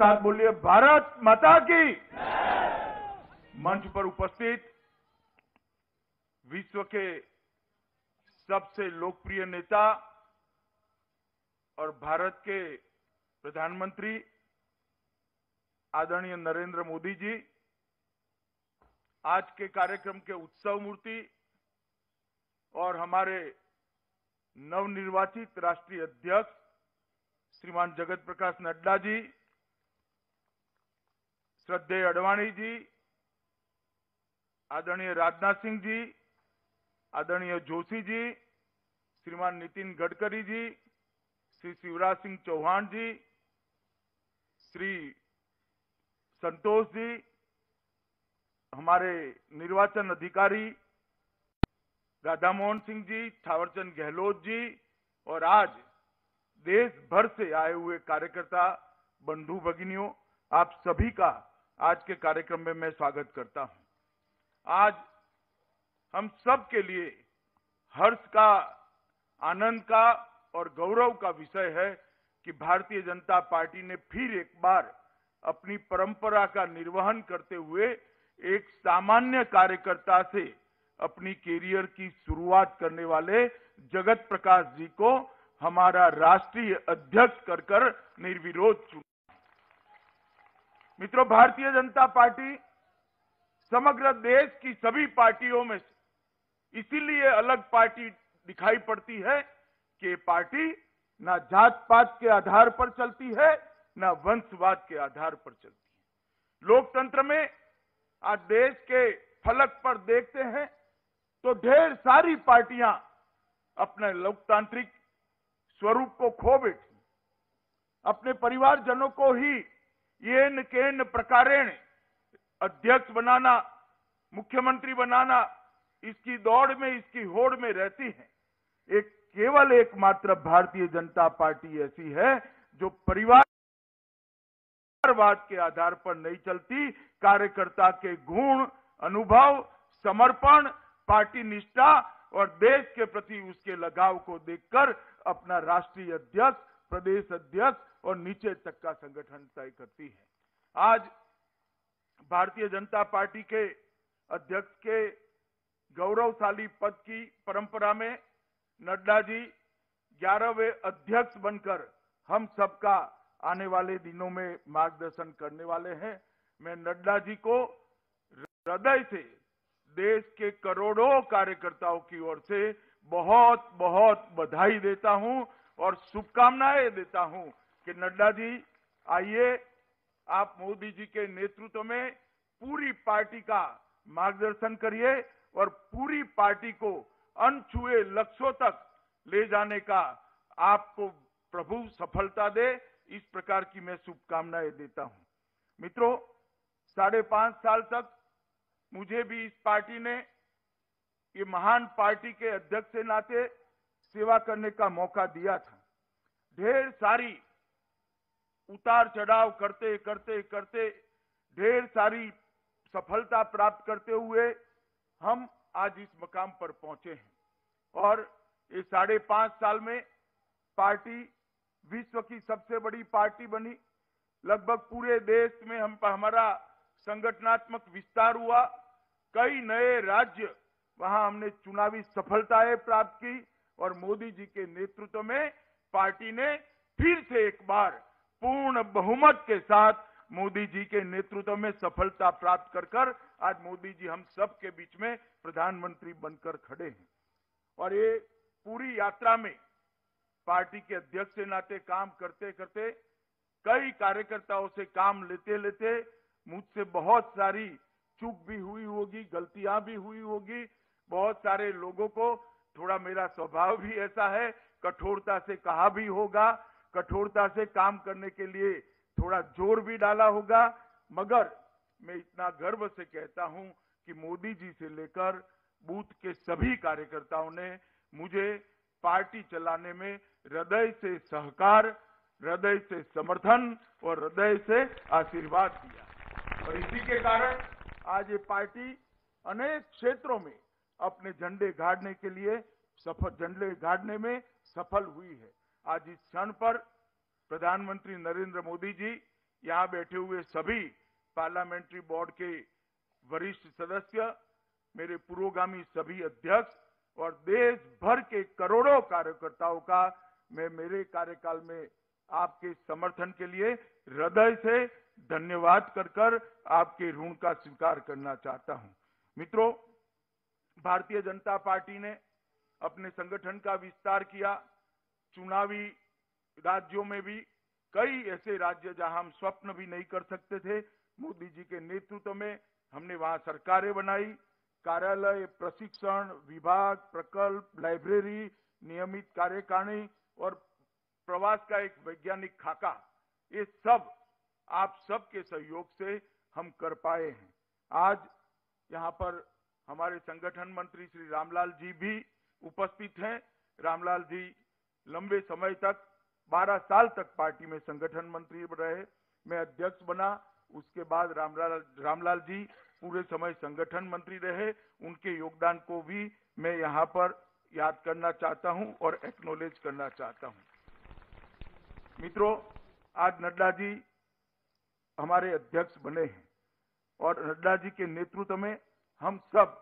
साथ बोलिए भारत माता की मंच पर उपस्थित विश्व के सबसे लोकप्रिय नेता और भारत के प्रधानमंत्री आदरणीय नरेंद्र मोदी जी आज के कार्यक्रम के उत्सव मूर्ति और हमारे नवनिर्वाचित राष्ट्रीय अध्यक्ष श्रीमान जगत प्रकाश नड्डा जी श्रद्धे अडवाणी जी आदरणीय राजनाथ सिंह जी आदरणीय जोशी जी श्रीमान नितिन गडकरी जी श्री शिवराज सिंह चौहान जी श्री संतोष जी हमारे निर्वाचन अधिकारी राधा मोहन सिंह जी थावरचंद गहलोत जी और आज देश भर से आए हुए कार्यकर्ता बंधु भगिनियों आप सभी का आज के कार्यक्रम में मैं स्वागत करता हूं आज हम सब के लिए हर्ष का आनंद का और गौरव का विषय है कि भारतीय जनता पार्टी ने फिर एक बार अपनी परंपरा का निर्वहन करते हुए एक सामान्य कार्यकर्ता से अपनी कैरियर की शुरुआत करने वाले जगत प्रकाश जी को हमारा राष्ट्रीय अध्यक्ष करकर निर्विरोध चुना मित्रों भारतीय जनता पार्टी समग्र देश की सभी पार्टियों में इसीलिए अलग पार्टी दिखाई पड़ती है कि पार्टी ना जात पात के आधार पर चलती है ना वंशवाद के आधार पर चलती है लोकतंत्र में आज देश के फलक पर देखते हैं तो ढेर सारी पार्टियां अपने लोकतांत्रिक स्वरूप को खो बैठी अपने परिवारजनों को ही येन केन प्रकारेण अध्यक्ष बनाना मुख्यमंत्री बनाना इसकी दौड़ में इसकी होड़ में रहती है एक केवल एकमात्र भारतीय जनता पार्टी ऐसी है जो परिवारवाद के आधार पर नहीं चलती कार्यकर्ता के गुण अनुभव समर्पण पार्टी निष्ठा और देश के प्रति उसके लगाव को देखकर अपना राष्ट्रीय अध्यक्ष प्रदेश अध्यक्ष और नीचे तक का संगठन तय करती है आज भारतीय जनता पार्टी के अध्यक्ष के गौरवशाली पद की परंपरा में नड्डा जी ग्यारहवें अध्यक्ष बनकर हम सबका आने वाले दिनों में मार्गदर्शन करने वाले हैं मैं नड्डा जी को हृदय से देश के करोड़ों कार्यकर्ताओं की ओर से बहुत बहुत बधाई देता हूं और शुभकामनाएं देता हूं कि नड्डा जी आइए आप मोदी जी के नेतृत्व में पूरी पार्टी का मार्गदर्शन करिए और पूरी पार्टी को अनछुए लक्ष्यों तक ले जाने का आपको प्रभु सफलता दे इस प्रकार की मैं शुभकामनाएं देता हूं मित्रों साढ़े पांच साल तक मुझे भी इस पार्टी ने ये महान पार्टी के अध्यक्ष से नाते सेवा करने का मौका दिया था ढेर सारी उतार चढ़ाव करते करते करते ढेर सारी सफलता प्राप्त करते हुए हम आज इस मकाम पर पहुंचे हैं और ये साढ़े पांच साल में पार्टी विश्व की सबसे बड़ी पार्टी बनी लगभग पूरे देश में हम हमारा संगठनात्मक विस्तार हुआ कई नए राज्य वहां हमने चुनावी सफलताएं प्राप्त की और मोदी जी के नेतृत्व में पार्टी ने फिर से एक बार पूर्ण बहुमत के साथ मोदी जी के नेतृत्व में सफलता प्राप्त कर कर आज मोदी जी हम सबके बीच में प्रधानमंत्री बनकर खड़े हैं और ये पूरी यात्रा में पार्टी के अध्यक्ष के नाते काम करते करते कई कार्यकर्ताओं से काम लेते लेते मुझसे बहुत सारी चूक भी हुई होगी गलतियां भी हुई होगी बहुत सारे लोगों को थोड़ा मेरा स्वभाव भी ऐसा है कठोरता से कहा भी होगा कठोरता से काम करने के लिए थोड़ा जोर भी डाला होगा मगर मैं इतना गर्व से कहता हूं कि मोदी जी से लेकर बूथ के सभी कार्यकर्ताओं ने मुझे पार्टी चलाने में हृदय से सहकार हृदय से समर्थन और हृदय से आशीर्वाद दिया और इसी के कारण आज ये पार्टी अनेक क्षेत्रों में अपने झंडे गाड़ने के लिए सफल झंडे गाड़ने में सफल हुई है आज इस क्षण पर प्रधानमंत्री नरेंद्र मोदी जी यहाँ बैठे हुए सभी पार्लियामेंट्री बोर्ड के वरिष्ठ सदस्य मेरे पुरोगामी सभी अध्यक्ष और देश भर के करोड़ों कार्यकर्ताओं का मैं मेरे कार्यकाल में आपके समर्थन के लिए हृदय से धन्यवाद कर कर आपके ऋण का स्वीकार करना चाहता हूं मित्रों भारतीय जनता पार्टी ने अपने संगठन का विस्तार किया चुनावी राज्यों में भी कई ऐसे राज्य जहां हम स्वप्न भी नहीं कर सकते थे मोदी जी के नेतृत्व में हमने वहां सरकारें बनाई कार्यालय प्रशिक्षण विभाग प्रकल्प लाइब्रेरी नियमित कार्यकारिणी और प्रवास का एक वैज्ञानिक खाका ये सब आप सबके सहयोग से हम कर पाए हैं आज यहाँ पर हमारे संगठन मंत्री श्री रामलाल जी भी उपस्थित हैं रामलाल जी लंबे समय तक 12 साल तक पार्टी में संगठन मंत्री रहे मैं अध्यक्ष बना उसके बाद रामलाल रामलाल जी पूरे समय संगठन मंत्री रहे उनके योगदान को भी मैं यहाँ पर याद करना चाहता हूँ और एक्नोलेज करना चाहता हूँ मित्रों आज नड्डा जी हमारे अध्यक्ष बने हैं और नड्डा जी के नेतृत्व में हम सब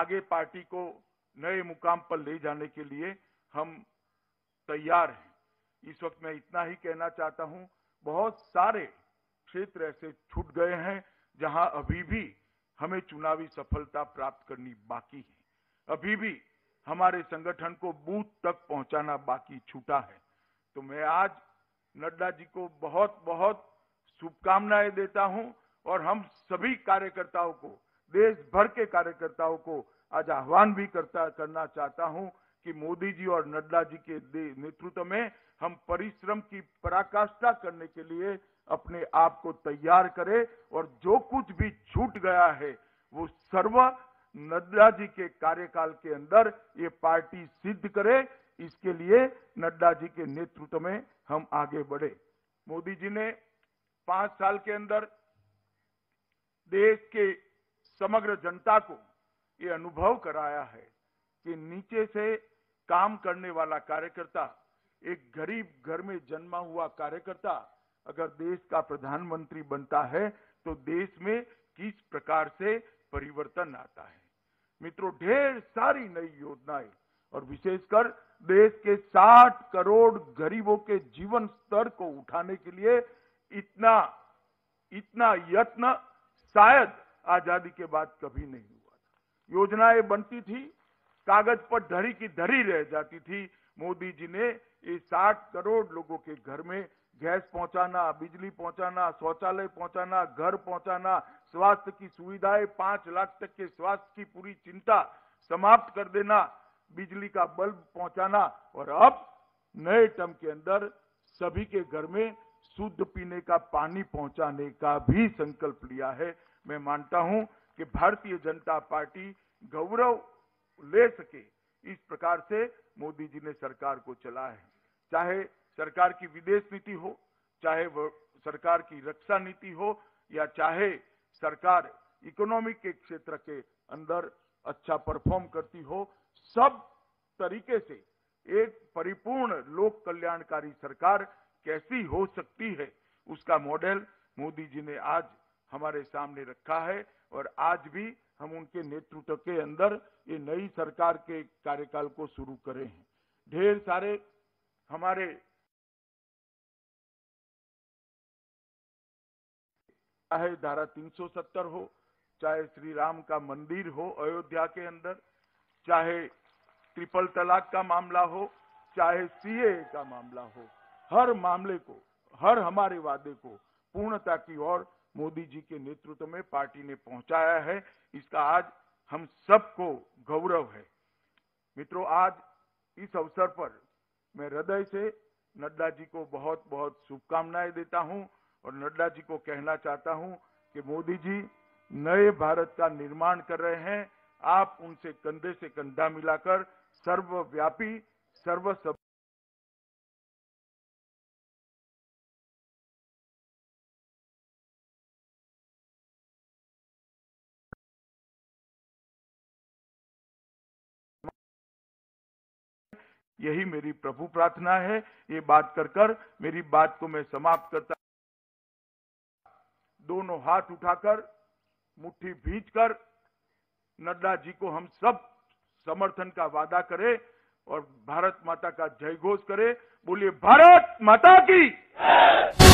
आगे पार्टी को नए मुकाम पर ले जाने के लिए हम तैयार हैं इस वक्त मैं इतना ही कहना चाहता हूं बहुत सारे क्षेत्र ऐसे छूट गए हैं जहां अभी भी हमें चुनावी सफलता प्राप्त करनी बाकी है अभी भी हमारे संगठन को बूथ तक पहुंचाना बाकी छूटा है तो मैं आज नड्डा जी को बहुत बहुत शुभकामनाएं देता हूं और हम सभी कार्यकर्ताओं को देश भर के कार्यकर्ताओं को आज आह्वान भी करता करना चाहता हूं कि मोदी जी और नड्डा जी के नेतृत्व में हम परिश्रम की पराकाष्ठा करने के लिए अपने आप को तैयार करें और जो कुछ भी छूट गया है वो सर्व नड्डा जी के कार्यकाल के अंदर ये पार्टी सिद्ध करे इसके लिए नड्डा जी के नेतृत्व में हम आगे बढ़े मोदी जी ने पांच साल के अंदर देश के समग्र जनता को ये अनुभव कराया है कि नीचे से काम करने वाला कार्यकर्ता एक गरीब घर में जन्मा हुआ कार्यकर्ता अगर देश का प्रधानमंत्री बनता है तो देश में किस प्रकार से परिवर्तन आता है मित्रों ढेर सारी नई योजनाएं और विशेषकर देश के 60 करोड़ गरीबों के जीवन स्तर को उठाने के लिए इतना इतना यत्न शायद आजादी के बाद कभी नहीं हुआ योजनाएं बनती थी कागज पर धरी की धरी रह जाती थी मोदी जी ने ये 60 करोड़ लोगों के घर में गैस पहुंचाना बिजली पहुंचाना शौचालय पहुंचाना घर पहुंचाना स्वास्थ्य की सुविधाएं पांच लाख तक के स्वास्थ्य की पूरी चिंता समाप्त कर देना बिजली का बल्ब पहुंचाना और अब नए टर्म के अंदर सभी के घर में शुद्ध पीने का पानी पहुंचाने का भी संकल्प लिया है मैं मानता हूं कि भारतीय जनता पार्टी गौरव ले सके इस प्रकार से मोदी जी ने सरकार को चला है चाहे सरकार की विदेश नीति हो चाहे वो सरकार की रक्षा नीति हो या चाहे सरकार इकोनॉमिक के क्षेत्र के अंदर अच्छा परफॉर्म करती हो सब तरीके से एक परिपूर्ण लोक कल्याणकारी सरकार कैसी हो सकती है उसका मॉडल मोदी जी ने आज हमारे सामने रखा है और आज भी हम उनके नेतृत्व के अंदर ये नई सरकार के कार्यकाल को शुरू करे हैं ढेर सारे हमारे चाहे धारा 370 हो चाहे श्री राम का मंदिर हो अयोध्या के अंदर चाहे ट्रिपल तलाक का मामला हो चाहे सीए का मामला हो हर मामले को हर हमारे वादे को पूर्णता की ओर मोदी जी के नेतृत्व में पार्टी ने पहुंचाया है इसका आज हम सबको गौरव है मित्रों आज इस अवसर पर मैं हृदय से नड्डा जी को बहुत बहुत शुभकामनाएं देता हूं और नड्डा जी को कहना चाहता हूं कि मोदी जी नए भारत का निर्माण कर रहे हैं आप उनसे कंधे से कंधा मिलाकर सर्वव्यापी सर्व यही मेरी प्रभु प्रार्थना है ये बात कर कर मेरी बात को मैं समाप्त करता दोनों हाथ उठाकर मुट्ठी भींच कर नड्डा जी को हम सब समर्थन का वादा करें और भारत माता का जयघोष करें बोलिए भारत माता की